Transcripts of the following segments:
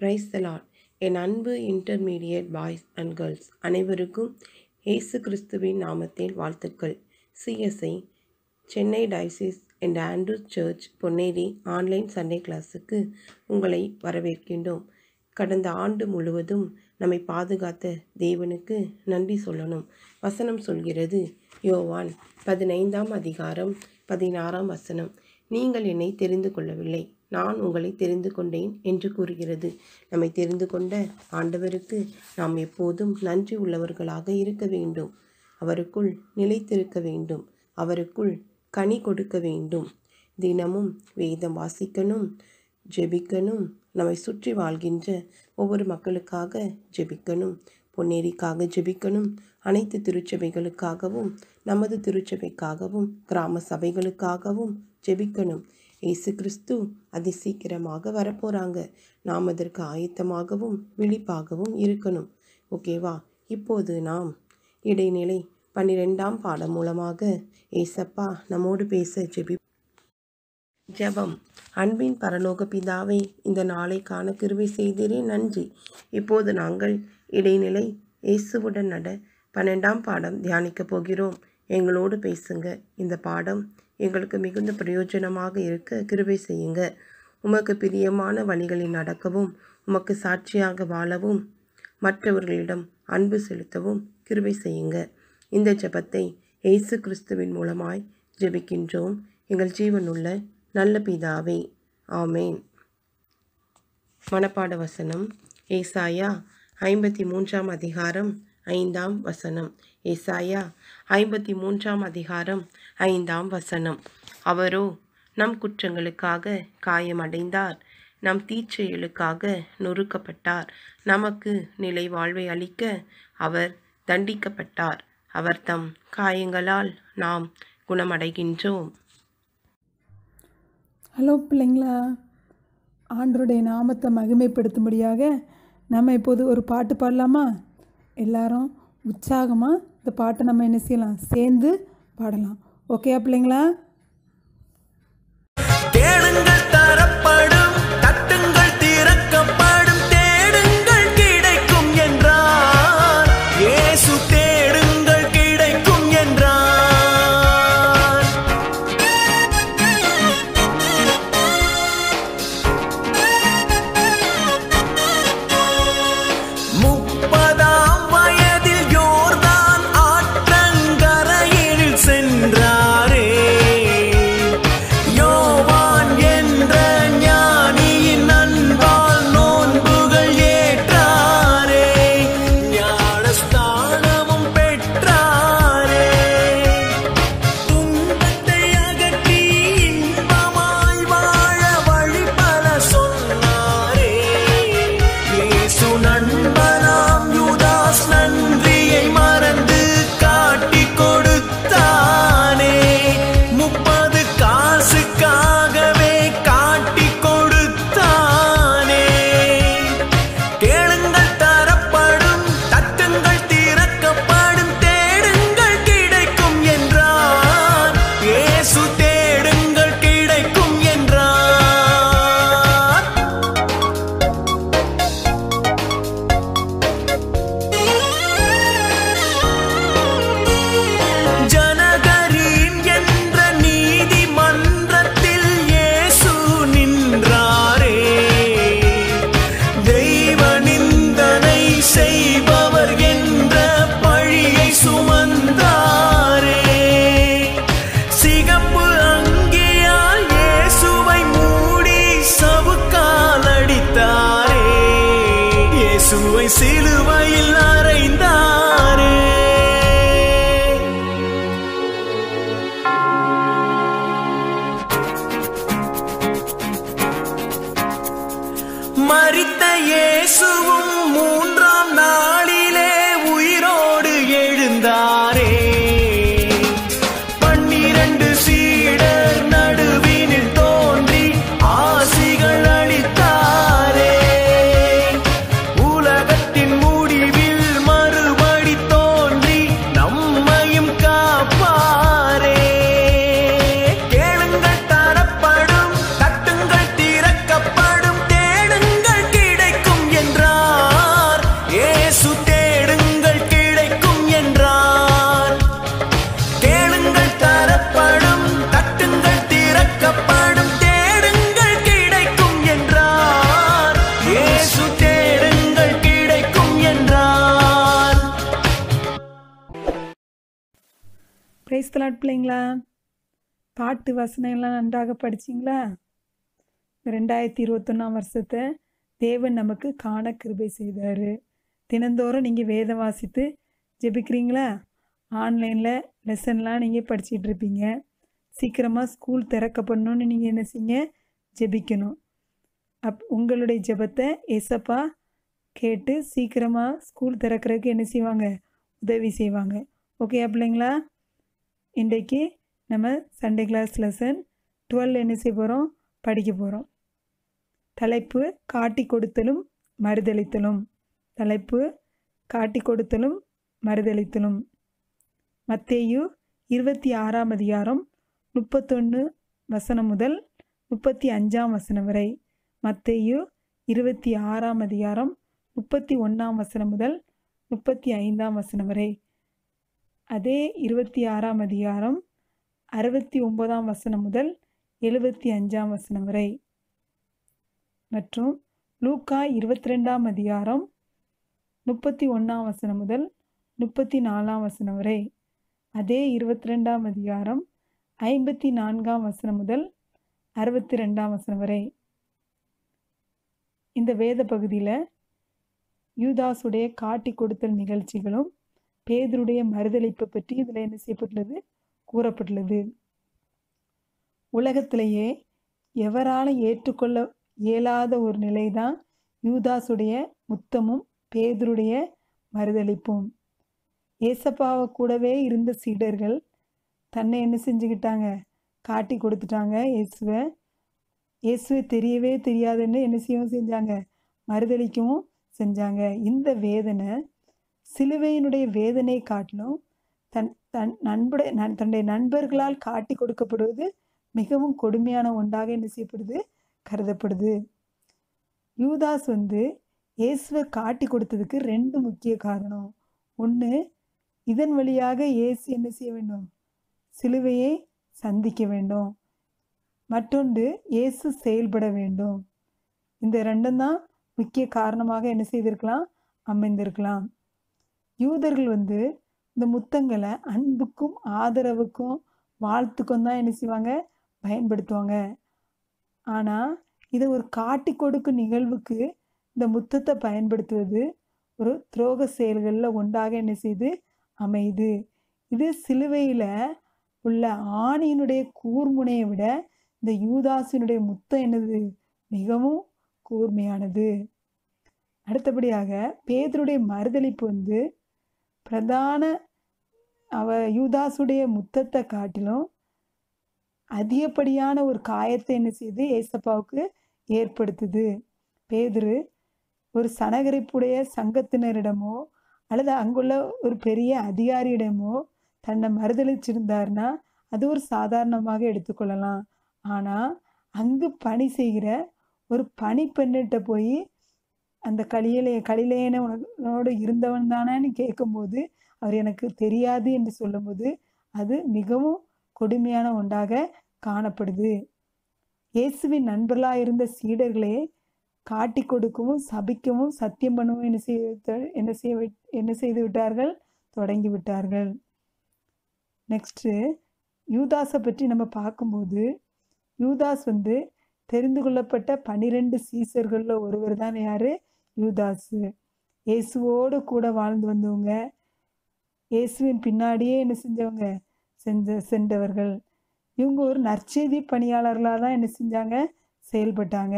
Price தலாட் என் அன்பு intermediate boys and girls அனைவருக்கும் இயேசு கிறிஸ்துவின் நாமத்தில் வாழ்த்துக்கள் CSI Chennai diocese and Andrew church Ponneri online Sunday கிளாஸுக்கு உங்களை வரவேற்கின்றோம் கடந்த ஆண்டு முழுவதும் நம்மை பாதுகாத்த தேவனுக்கு நன்றி சொல்லணும் வசனம் சொல்கிறது யோவான் பதினைந்தாம் அதிகாரம் பதினாறாம் வசனம் நீங்கள் என்னை தெரிந்து கொள்ளவில்லை நான் உங்களை தெரிந்து கொண்டேன் என்று கூறுகிறது நம்மை தெரிந்து கொண்ட ஆண்டவருக்கு நாம் எப்போதும் நன்றி உள்ளவர்களாக இருக்க வேண்டும் அவருக்குள் நிலைத்திருக்க வேண்டும் அவருக்குள் கனி கொடுக்க வேண்டும் தினமும் வேதம் வாசிக்கணும் ஜெபிக்கணும் நம்மை சுற்றி வாழ்கின்ற ஒவ்வொரு மக்களுக்காக ஜெபிக்கணும் பொன்னேரிக்காக ஜெபிக்கணும் அனைத்து திருச்சபைகளுக்காகவும் நமது திருச்சபைக்காகவும் கிராம சபைகளுக்காகவும் ஜெபிக்கணும் இயேசு கிறிஸ்து அதி சீக்கிரமாக வரப்போகிறாங்க நாம் அதற்கு ஆயத்தமாகவும் விழிப்பாகவும் இருக்கணும் ஓகேவா இப்போது நாம் இடைநிலை பன்னிரெண்டாம் பாடம் மூலமாக ஏசப்பா நம்மோடு பேச ஜெபி ஜெபம் அன்பின் பரலோக பிதாவை இந்த நாளைக்கான கிருவை செய்தீரே நன்றி இப்போது நாங்கள் இடைநிலை இயேசுவுடன் நட பன்னெண்டாம் பாடம் தியானிக்கப் போகிறோம் எங்களோடு பேசுங்க இந்த பாடம் எங்களுக்கு மிகுந்த பிரயோஜனமாக இருக்க கிருபை செய்யுங்க உமக்கு பிரியமான வழிகளில் நடக்கவும் உமக்கு சாட்சியாக வாழவும் மற்றவர்களிடம் அன்பு செலுத்தவும் கிருபை செய்யுங்க இந்த ஜபத்தை இயேசு கிறிஸ்துவின் மூலமாய் ஜெபிக்கின்றோம் எங்கள் ஜீவனுள்ள நல்ல பிதாவே ஆமேன் மனப்பாட வசனம் ஏசாயா ஐம்பத்தி மூன்றாம் அதிகாரம் ஐந்தாம் வசனம் ஏசாயா ஐம்பத்தி மூன்றாம் அதிகாரம் ஐந்தாம் வசனம் அவரோ நம் குற்றங்களுக்காக காயமடைந்தார் நம் தீச்செயலுக்காக நொறுக்கப்பட்டார் நமக்கு நிலை வாழ்வை அளிக்க அவர் தண்டிக்கப்பட்டார் அவர் தம் காயங்களால் நாம் குணமடைகின்றோம் ஹலோ பிள்ளைங்களா ஆண்டருடைய நாமத்தை மகிமைப்படுத்தும்படியாக நம்ம இப்போது ஒரு பாட்டு பாடலாமா எல்லாரும் உற்சாகமாக இந்த பாட்டை நம்ம என்ன செய்யலாம் சேர்ந்து பாடலாம் ஓகே பிள்ளைங்களா லாட் பிள்ளைங்களா பாட்டு வசனங்கள்லாம் நன்றாக படிச்சிங்களா ரெண்டாயிரத்தி இருபத்தொன்னாம் வருஷத்தை தேவன் நமக்கு காண கிருபை செய்தார் தினந்தோறும் நீங்கள் வேதம் வாசித்து ஜெபிக்கிறீங்களா ஆன்லைனில் லெசன்லாம் நீங்கள் படிச்சிகிட்டு இருப்பீங்க சீக்கிரமாக ஸ்கூல் திறக்க பண்ணணுன்னு நீங்கள் என்ன செய்யுங்க ஜெபிக்கணும் அப் உங்களுடைய ஜெபத்தை எசப்பா கேட்டு சீக்கிரமாக ஸ்கூல் திறக்கிறதுக்கு என்ன செய்வாங்க உதவி செய்வாங்க ஓகே பிள்ளைங்களா இன்றைக்கு நம்ம சண்டே கிளாஸ் லெசன் டுவெல் என்ன செய்ய போகிறோம் படிக்க போகிறோம் தலைப்பு காட்டி கொடுத்தலும் மறுதளித்தலும் தலைப்பு காட்டி கொடுத்தலும் மறுதளித்தலும் மத்தேயு இருபத்தி ஆறாம் அதிகாரம் முப்பத்தொன்று வசனம் முதல் முப்பத்தி அஞ்சாம் வசனம் வரை மத்தேயு இருபத்தி ஆறாம் அதிகாரம் முப்பத்தி ஒன்றாம் வசனம் முதல் முப்பத்தி ஐந்தாம் வசனம் வரை அதே இருபத்தி ஆறாம் அதிகாரம் அறுபத்தி ஒன்பதாம் வசனம் முதல் எழுபத்தி அஞ்சாம் வசனம் வரை மற்றும் லூக்கா இருபத்தி ரெண்டாம் அதிகாரம் முப்பத்தி ஒன்றாம் வசனம் முதல் முப்பத்தி நாலாம் வசனம் வரை அதே இருபத்தி ரெண்டாம் அதிகாரம் ஐம்பத்தி நான்காம் வசனம் முதல் அறுபத்தி ரெண்டாம் வசனம் வரை இந்த வேத பகுதியில் யூதாஸுடைய காட்டி கொடுத்தல் நிகழ்ச்சிகளும் பேதருடைய மறுதளிப்பை பற்றி இதில் என்ன செய்யப்பட்டுள்ளது கூறப்பட்டுள்ளது உலகத்திலேயே எவரால ஏற்றுக்கொள்ள இயலாத ஒரு நிலை தான் யூதாசுடைய முத்தமும் பேதருடைய மறுதளிப்பும் ஏசப்பாவை கூடவே இருந்த சீடர்கள் தன்னை என்ன செஞ்சுக்கிட்டாங்க காட்டி கொடுத்துட்டாங்க இயேசுவை இயேசுவை தெரியவே தெரியாதுன்னு என்ன செய்யவும் செஞ்சாங்க மறுதளிக்கவும் செஞ்சாங்க இந்த வேதனை சிலுவையினுடைய வேதனை காட்டிலும் தன் தன் நண்புடைய தன்னுடைய நண்பர்களால் காட்டி கொடுக்கப்படுவது மிகவும் கொடுமையான ஒன்றாக என்ன செய்யப்படுது கருதப்படுது யூதாஸ் வந்து இயேசுவை காட்டி கொடுத்ததுக்கு ரெண்டு முக்கிய காரணம் ஒன்று இதன் வழியாக இயேசு என்ன செய்ய வேண்டும் சிலுவையை சந்திக்க வேண்டும் மற்றொன்று இயேசு செயல்பட வேண்டும் இந்த ரெண்டும் தான் முக்கிய காரணமாக என்ன செய்திருக்கலாம் அமைந்திருக்கலாம் யூதர்கள் வந்து இந்த முத்தங்களை அன்புக்கும் ஆதரவுக்கும் வாழ்த்துக்கும் தான் என்ன செய்வாங்க பயன்படுத்துவாங்க ஆனால் இதை ஒரு காட்டி கொடுக்கும் நிகழ்வுக்கு இந்த முத்தத்தை பயன்படுத்துவது ஒரு துரோக செயல்களில் ஒன்றாக என்ன செய்து அமையுது இது சிலுவையில் உள்ள ஆணியினுடைய கூர்முனையை விட இந்த யூதாசினுடைய முத்தம் என்னது மிகவும் கூர்மையானது அடுத்தபடியாக பேதருடைய மறுதளிப்பு வந்து பிரதான அவ யூதாசுடைய முத்தத்தை காட்டிலும் அதிகப்படியான ஒரு காயத்தை என்ன செய்யுது ஏசப்பாவுக்கு ஏற்படுத்துது பேதுரு ஒரு சனகரிப்புடைய சங்கத்தினரிடமோ அல்லது அங்குள்ள ஒரு பெரிய அதிகாரியிடமோ தன்னை மறுதளிச்சிருந்தார்னா அது ஒரு சாதாரணமாக எடுத்துக்கொள்ளலாம் ஆனால் அங்கு பணி செய்கிற ஒரு பணி பெண்ணிட்ட போய் அந்த கலியிலே கலிலேன உனோடு இருந்தவன் தானேன்னு கேட்கும்போது அவர் எனக்கு தெரியாது என்று சொல்லும்போது அது மிகவும் கொடுமையான ஒன்றாக காணப்படுது இயேசுவின் நண்பர்களாக இருந்த சீடர்களே காட்டி கொடுக்கவும் சபிக்கவும் சத்தியம் பண்ணவும் என்ன செய்ய என்ன செய்ய என்ன செய்து விட்டார்கள் தொடங்கி விட்டார்கள் நெக்ஸ்ட்டு யூதாஸை பற்றி நம்ம பார்க்கும்போது யூதாஸ் வந்து தெரிந்து கொள்ளப்பட்ட பன்னிரெண்டு சீசர்களில் ஒருவர் தான் யார் யூதாஸு இயேசுவோடு கூட வாழ்ந்து வந்தவங்க இயேசுவின் பின்னாடியே என்ன செஞ்சவங்க செஞ்ச சென்றவர்கள் இவங்க ஒரு நற்செய்தி பணியாளர்களாக தான் என்ன செஞ்சாங்க செயல்பட்டாங்க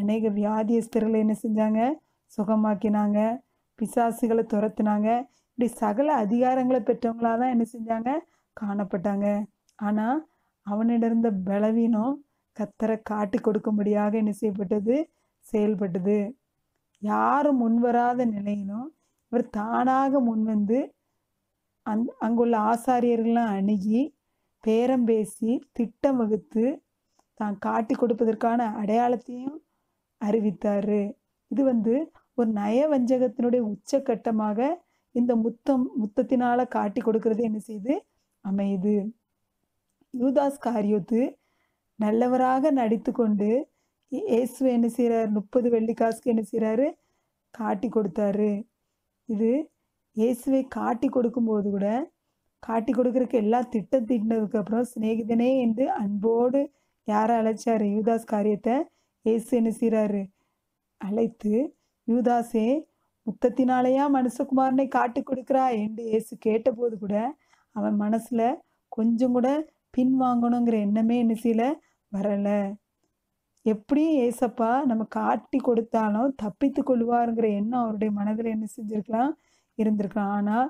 அநேக வியாதியஸ்தர்களை என்ன செஞ்சாங்க சுகமாக்கினாங்க பிசாசுகளை துரத்துனாங்க இப்படி சகல அதிகாரங்களை பெற்றவங்களாக தான் என்ன செஞ்சாங்க காணப்பட்டாங்க ஆனால் அவனிடம் இருந்த பலவீனம் கத்தரை காட்டி கொடுக்கும்படியாக என்ன செய்யப்பட்டது செயல்பட்டது யாரும் முன்வராத நிலையிலும் இவர் தானாக முன்வந்து அந் அங்குள்ள ஆசாரியர்கள்லாம் அணுகி பேரம் பேசி திட்டம் வகுத்து தான் காட்டி கொடுப்பதற்கான அடையாளத்தையும் அறிவித்தார் இது வந்து ஒரு நயவஞ்சகத்தினுடைய உச்சக்கட்டமாக இந்த முத்தம் முத்தத்தினால காட்டி கொடுக்கறது என்ன செய்து அமையுது யூதாஸ் காரியோத்து நல்லவராக நடித்து கொண்டு இயேசு என்ன செய்கிறார் முப்பது வெள்ளி காசுக்கு என்ன செய்கிறாரு காட்டி கொடுத்தாரு இது இயேசுவை காட்டி கொடுக்கும்போது கூட காட்டி கொடுக்குறக்கு எல்லா திட்டம் திட்டினதுக்கப்புறம் சிநேகிதனே என்று அன்போடு யாரை அழைச்சார் யூதாஸ் காரியத்தை ஏசு என்ன செய்கிறாரு அழைத்து யூதாஸே முத்தத்தினாலேயா மனுஷகுமாரனை காட்டி கொடுக்குறா என்று ஏசு கேட்டபோது கூட அவன் மனசில் கொஞ்சம் கூட பின் வாங்கணுங்கிற எண்ணமே என்ன செய்யல வரலை எப்படியும் ஏசப்பா நம்ம காட்டி கொடுத்தாலும் தப்பித்து கொள்வாருங்கிற எண்ணம் அவருடைய மனதில் என்ன செஞ்சுருக்கலாம் இருந்திருக்கலாம் ஆனால்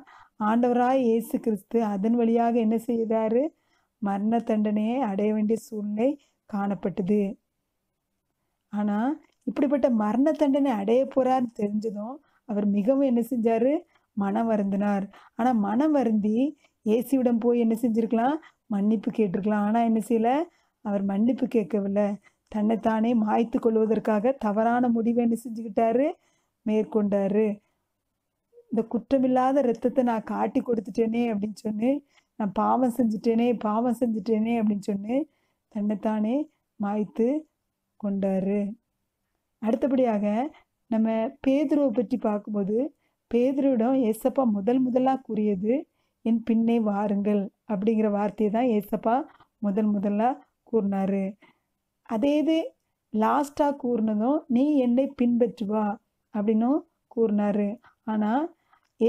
ஆண்டவராய் இயேசு கிறிஸ்து அதன் வழியாக என்ன செய்தாரு மரண தண்டனையை அடைய வேண்டிய சூழ்நிலை காணப்பட்டது ஆனால் இப்படிப்பட்ட மரண தண்டனை அடைய போகிறார்னு தெரிஞ்சதும் அவர் மிகவும் என்ன செஞ்சார் மனம் வருந்தினார் ஆனால் மனம் வருந்தி ஏசியுடன் போய் என்ன செஞ்சுருக்கலாம் மன்னிப்பு கேட்டிருக்கலாம் ஆனால் என்ன செய்யலை அவர் மன்னிப்பு கேட்கவில்லை தன்னைத்தானே மாய்த்து கொள்வதற்காக தவறான முடிவை என்ன செஞ்சுக்கிட்டாரு மேற்கொண்டாரு இந்த குற்றமில்லாத ரத்தத்தை நான் காட்டி கொடுத்துட்டேனே அப்படின்னு சொன்னு நான் பாவம் செஞ்சுட்டேனே பாவம் செஞ்சுட்டேனே அப்படின்னு சொன்னு தன்னைத்தானே மாய்த்து கொண்டாரு அடுத்தபடியாக நம்ம பேதுருவை பற்றி பார்க்கும்போது பேதுருவிடம் ஏசப்பா முதல் முதலாக கூறியது என் பின்னே வாருங்கள் அப்படிங்கிற வார்த்தையை தான் ஏசப்பா முதல் முதலாக கூறினாரு அதே இது லாஸ்ட்டாக கூறினதும் நீ என்னை பின்பற்றுவா அப்படின்னும் கூறினாரு ஆனால்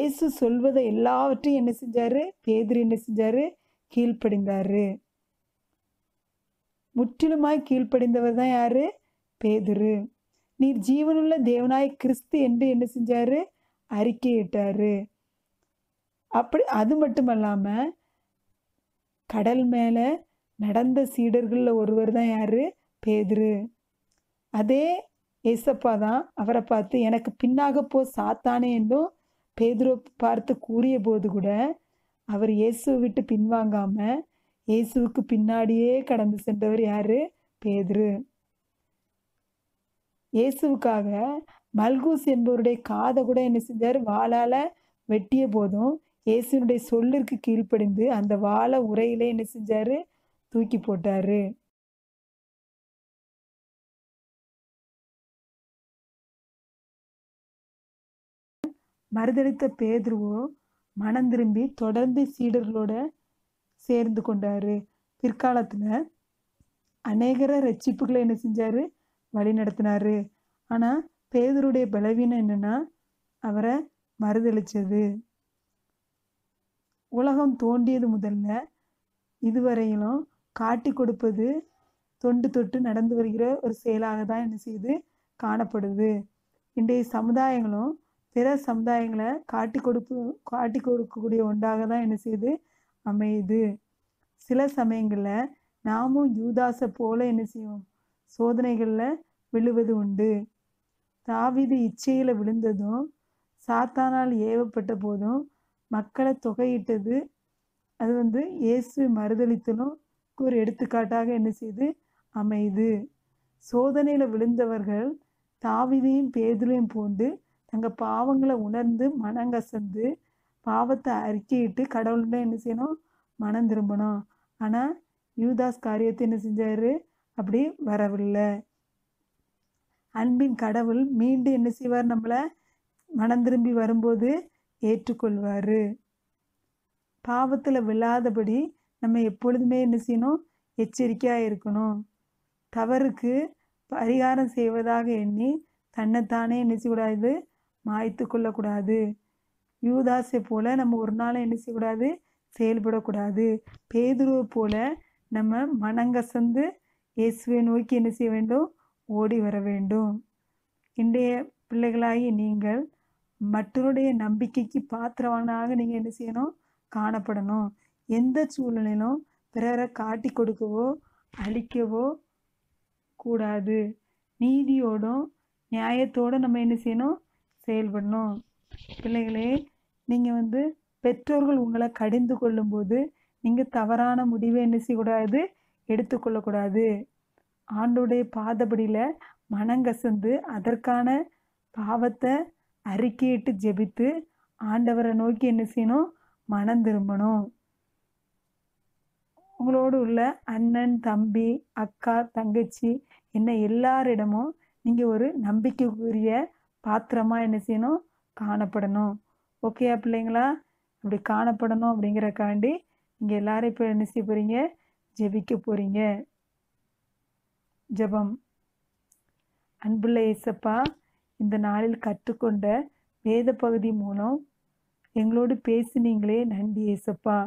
ஏசு சொல்வதை எல்லாவற்றையும் என்ன செஞ்சார் பேதிரி என்ன செஞ்சார் கீழ்ப்படிந்தார் முற்றிலுமாய் கீழ்ப்படிந்தவர் தான் யார் பேதுரு நீர் ஜீவனுள்ள தேவனாய் கிறிஸ்து என்று என்ன செஞ்சார் இட்டார் அப்படி அது மட்டுமல்லாமல் கடல் மேலே நடந்த சீடர்களில் ஒருவர் தான் யார் பேதுரு அதே ஏசப்பா தான் அவரை பார்த்து எனக்கு பின்னாக போ சாத்தானே என்றும் பேதுரு பார்த்து கூறிய போது கூட அவர் இயேசுவை விட்டு பின்வாங்காம இயேசுவுக்கு பின்னாடியே கடந்து சென்றவர் யாரு பேதுரு இயேசுவுக்காக மல்கூஸ் என்பவருடைய காதை கூட என்ன செஞ்சார் வாளால வெட்டிய போதும் இயேசுனுடைய சொல்லிற்கு கீழ்ப்படிந்து அந்த வாழை உரையிலே என்ன செஞ்சாரு தூக்கி போட்டாரு மறுதளித்த பேதுருவோ மனம் திரும்பி தொடர்ந்து சீடர்களோட சேர்ந்து கொண்டாரு பிற்காலத்தில் அநேகர ரட்சிப்புகளை என்ன செஞ்சார் வழி நடத்தினாரு ஆனால் பேதருடைய பலவீனம் என்னன்னா அவரை மறுதளிச்சது உலகம் தோண்டியது முதல்ல இதுவரையிலும் காட்டி கொடுப்பது தொண்டு தொட்டு நடந்து வருகிற ஒரு செயலாக தான் என்ன செய்யுது காணப்படுது இன்றைய சமுதாயங்களும் பிற சமுதாயங்களை காட்டி கொடுப்பு காட்டி கொடுக்கக்கூடிய ஒன்றாக தான் என்ன செய்யுது அமையுது சில சமயங்களில் நாமும் யூதாசை போல என்ன செய்வோம் சோதனைகளில் விழுவது உண்டு தாவிது இச்சையில் விழுந்ததும் சாத்தானால் ஏவப்பட்ட போதும் மக்களை தொகையிட்டது அது வந்து இயேசு மறுதளித்தலும் ஒரு எடுத்துக்காட்டாக என்ன செய்து அமையுது சோதனையில் விழுந்தவர்கள் தாவிதையும் பேதலையும் போன்று தங்கள் பாவங்களை உணர்ந்து மனங்கசந்து பாவத்தை அறிக்கையிட்டு கடவுள்கிட்ட என்ன செய்யணும் மனம் திரும்பணும் ஆனால் யூதாஸ் காரியத்தை என்ன செஞ்சார் அப்படி வரவில்லை அன்பின் கடவுள் மீண்டும் என்ன செய்வார் நம்மளை மனம் திரும்பி வரும்போது ஏற்றுக்கொள்வார் பாவத்தில் விழாதபடி நம்ம எப்பொழுதுமே என்ன செய்யணும் எச்சரிக்கையாக இருக்கணும் தவறுக்கு பரிகாரம் செய்வதாக எண்ணி தன்னைத்தானே என்ன செய்யக்கூடாது மாய்த்து கொள்ளக்கூடாது யூதாஸை போல் நம்ம ஒரு நாள் என்ன செய்யக்கூடாது செயல்படக்கூடாது பேதுருவை போல் நம்ம மனங்கசந்து இயேசுவை நோக்கி என்ன செய்ய வேண்டும் ஓடி வர வேண்டும் இன்றைய பிள்ளைகளாகி நீங்கள் மற்றவருடைய நம்பிக்கைக்கு பாத்திரவானாக நீங்கள் என்ன செய்யணும் காணப்படணும் எந்த சூழ்நிலையிலும் பிறரை காட்டி கொடுக்கவோ அழிக்கவோ கூடாது நீதியோடும் நியாயத்தோடு நம்ம என்ன செய்யணும் செயல்படணும் பிள்ளைகளே நீங்கள் வந்து பெற்றோர்கள் உங்களை கடிந்து கொள்ளும்போது நீங்கள் தவறான முடிவை என்ன செய்யக்கூடாது எடுத்துக்கொள்ளக்கூடாது ஆண்டோடைய பாதபடியில் மனங்கசந்து அதற்கான பாவத்தை அறிக்கையிட்டு ஜெபித்து ஆண்டவரை நோக்கி என்ன செய்யணும் மனம் திரும்பணும் உங்களோடு உள்ள அண்ணன் தம்பி அக்கா தங்கச்சி என்ன எல்லாரிடமும் நீங்கள் ஒரு நம்பிக்கைக்குரிய பாத்திரமாக என்ன செய்யணும் காணப்படணும் ஓகேயா பிள்ளைங்களா அப்படி காணப்படணும் அப்படிங்கிறக்காண்டி இங்கே எல்லாரும் இப்போ என்ன செய்ய போகிறீங்க ஜெபிக்க போகிறீங்க ஜபம் அன்புள்ள இயேசப்பா இந்த நாளில் கற்றுக்கொண்ட வேத பகுதி மூலம் எங்களோடு பேசினீங்களே நன்றி இயேசப்பா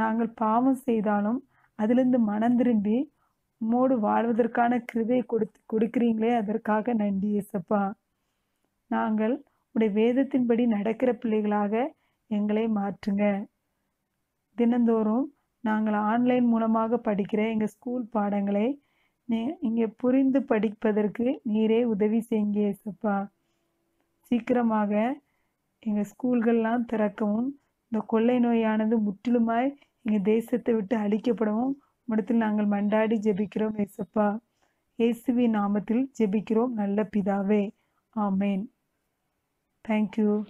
நாங்கள் பாவம் செய்தாலும் அதிலிருந்து மனம் திரும்பி உம்மோடு வாழ்வதற்கான கிருதை கொடுத்து கொடுக்குறீங்களே அதற்காக நன்றி இயேசப்பா நாங்கள் உடைய வேதத்தின்படி நடக்கிற பிள்ளைகளாக எங்களை மாற்றுங்க தினந்தோறும் நாங்கள் ஆன்லைன் மூலமாக படிக்கிற எங்கள் ஸ்கூல் பாடங்களை நீ இங்கே புரிந்து படிப்பதற்கு நீரே உதவி செய்யுங்க சப்பா சீக்கிரமாக எங்கள் ஸ்கூல்கள்லாம் திறக்கவும் இந்த கொள்ளை நோயானது முற்றிலுமாய் எங்கள் தேசத்தை விட்டு அழிக்கப்படவும் மடத்தில் நாங்கள் மண்டாடி ஜெபிக்கிறோம் ஏசப்பா இயேசுவி நாமத்தில் ஜெபிக்கிறோம் நல்ல பிதாவே ஆமேன் Thank you.